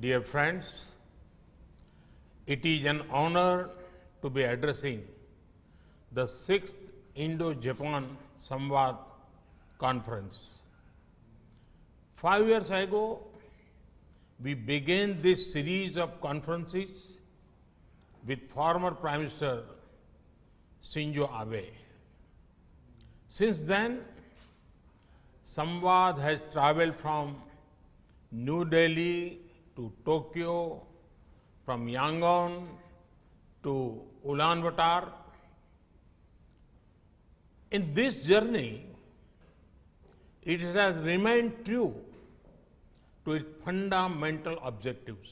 Dear friends, it is an honor to be addressing the sixth Indo-Japan Samvad conference. Five years ago, we began this series of conferences with former Prime Minister Shinzo Abe. Since then, Samvad has traveled from New Delhi to Tokyo, from Yangon to Ulaanbaatar. In this journey, it has remained true to its fundamental objectives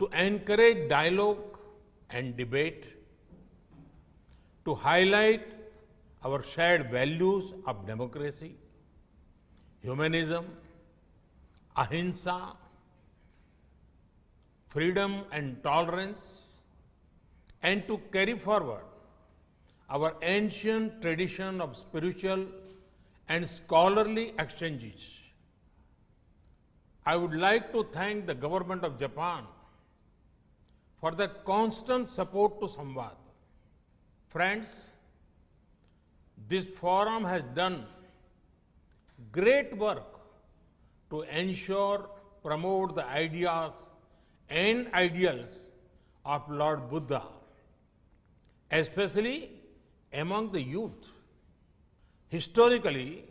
to encourage dialogue and debate, to highlight our shared values of democracy, humanism, ahimsa, freedom and tolerance, and to carry forward our ancient tradition of spiritual and scholarly exchanges. I would like to thank the government of Japan for their constant support to Samvad. Friends, this forum has done great work to ensure, promote the ideas and ideals of Lord Buddha, especially among the youth. Historically,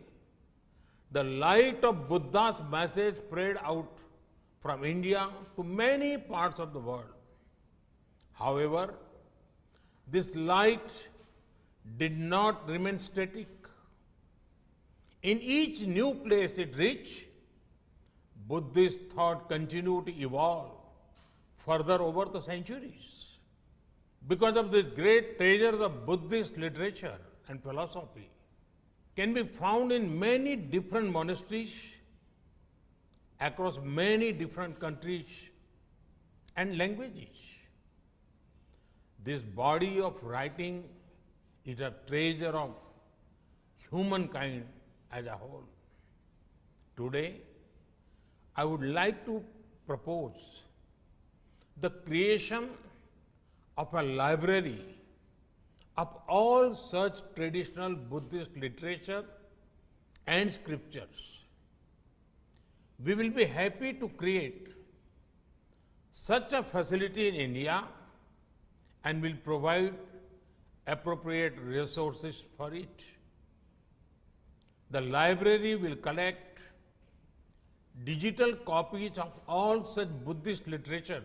the light of Buddha's message spread out from India to many parts of the world. However, this light did not remain static. In each new place it reached, Buddhist thought continued to evolve further over the centuries because of the great treasures of Buddhist literature and philosophy can be found in many different monasteries across many different countries and languages. This body of writing is a treasure of humankind as a whole. Today, I would like to propose the creation of a library of all such traditional Buddhist literature and scriptures. We will be happy to create such a facility in India and will provide appropriate resources for it. The library will collect digital copies of all such Buddhist literature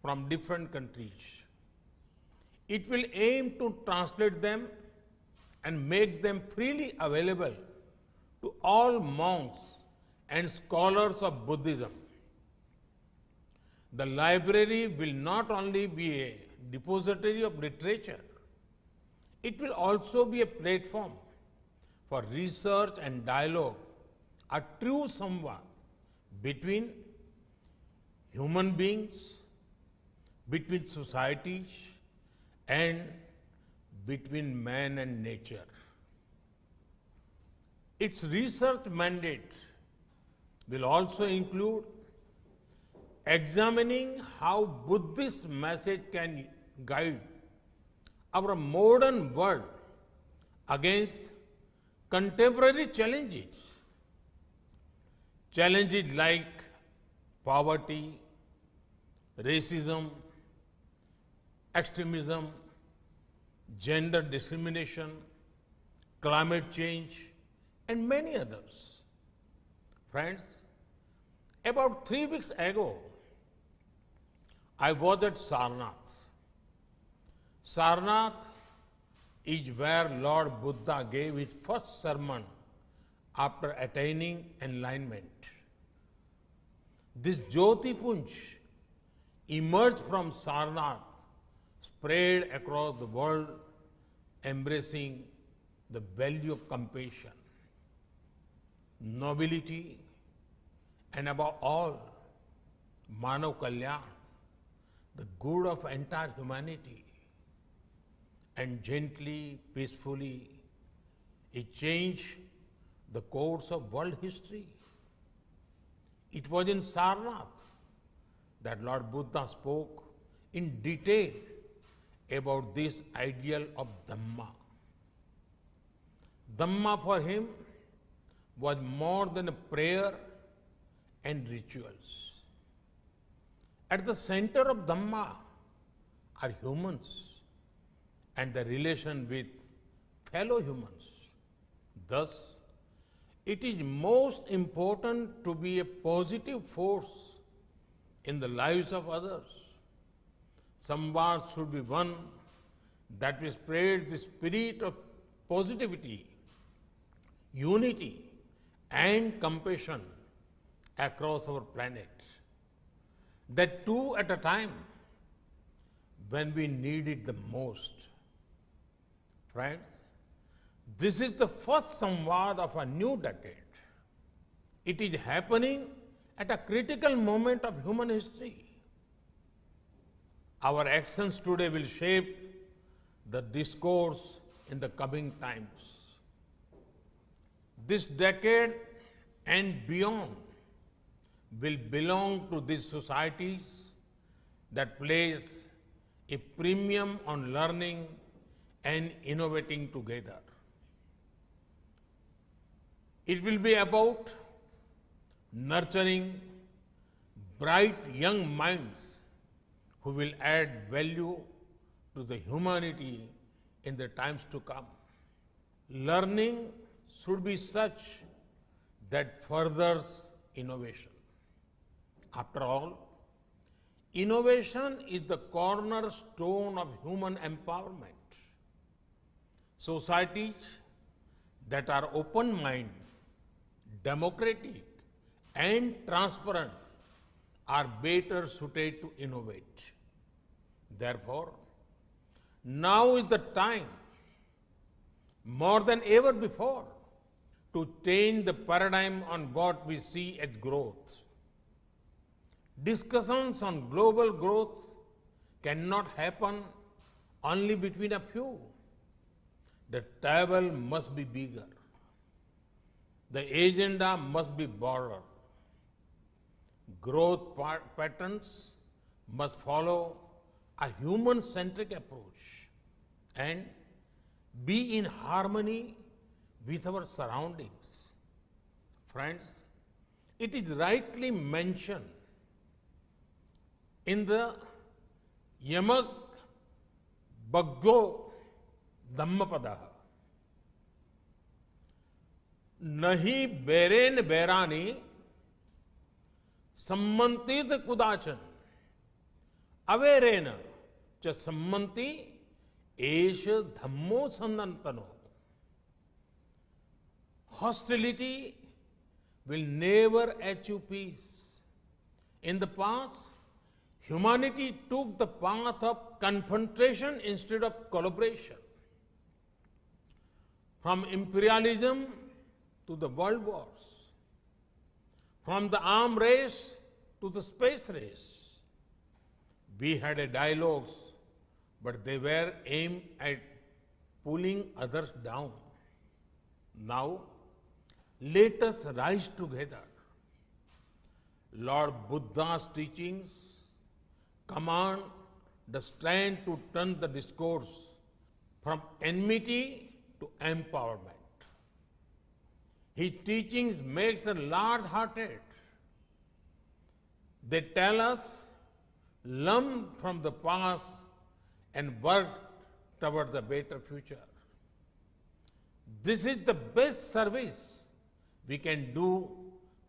from different countries. It will aim to translate them and make them freely available to all monks and scholars of Buddhism. The library will not only be a depository of literature, it will also be a platform for research and dialogue a true samvad between human beings, between societies, and between man and nature. Its research mandate will also include examining how Buddhist message can guide our modern world against contemporary challenges Challenges like poverty, racism, extremism, gender discrimination, climate change, and many others. Friends, about three weeks ago, I was at Sarnath. Sarnath is where Lord Buddha gave his first sermon after attaining enlightenment. This Jyoti Punj emerged from Sarnath, spread across the world, embracing the value of compassion, nobility, and above all, Manav Kalyan, the good of entire humanity. And gently, peacefully, it changed the course of world history. It was in Sarnath that Lord Buddha spoke in detail about this ideal of Dhamma. Dhamma for him was more than a prayer and rituals. At the center of Dhamma are humans and the relation with fellow humans. Thus, it is most important to be a positive force in the lives of others. Samvars should be one that will spread the spirit of positivity, unity, and compassion across our planet. That two at a time when we need it the most. Friends, this is the first Samvad of a new decade. It is happening at a critical moment of human history. Our actions today will shape the discourse in the coming times. This decade and beyond will belong to these societies that place a premium on learning and innovating together. It will be about nurturing bright young minds who will add value to the humanity in the times to come. Learning should be such that furthers innovation. After all, innovation is the cornerstone of human empowerment. Societies that are open minded democratic, and transparent are better suited to innovate. Therefore, now is the time, more than ever before, to change the paradigm on what we see as growth. Discussions on global growth cannot happen only between a few. The table must be bigger. The agenda must be broader. Growth patterns must follow a human centric approach and be in harmony with our surroundings. Friends, it is rightly mentioned in the Yamak Bhagyo Dhammapada नहीं बेरेन बेरानी संबंधित कुदाचन अवेरेन च संबंधी एश धम्मो संतनो hostility will never achieve peace in the past humanity took the path of confrontation instead of collaboration from imperialism to the world wars, from the arm race to the space race. We had a dialogues, but they were aimed at pulling others down. Now, let us rise together. Lord Buddha's teachings command the strength to turn the discourse from enmity to empowerment. His teachings makes us large-hearted. They tell us, learn from the past and work towards a better future. This is the best service we can do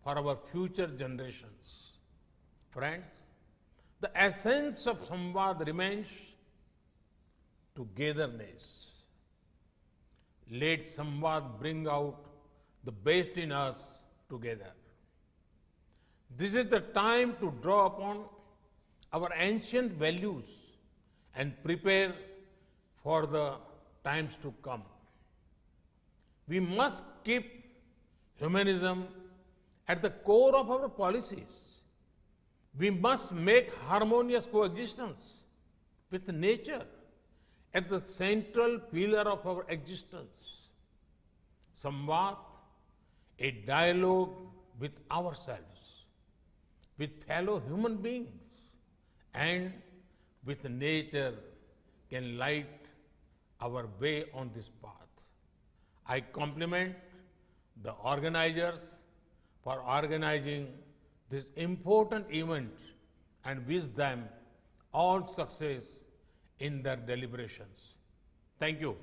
for our future generations. Friends, the essence of Samvad remains togetherness. Let Samvad bring out the best in us together. This is the time to draw upon our ancient values and prepare for the times to come. We must keep humanism at the core of our policies. We must make harmonious coexistence with nature at the central pillar of our existence. Samvat a dialogue with ourselves, with fellow human beings, and with nature can light our way on this path. I compliment the organizers for organizing this important event and wish them all success in their deliberations. Thank you.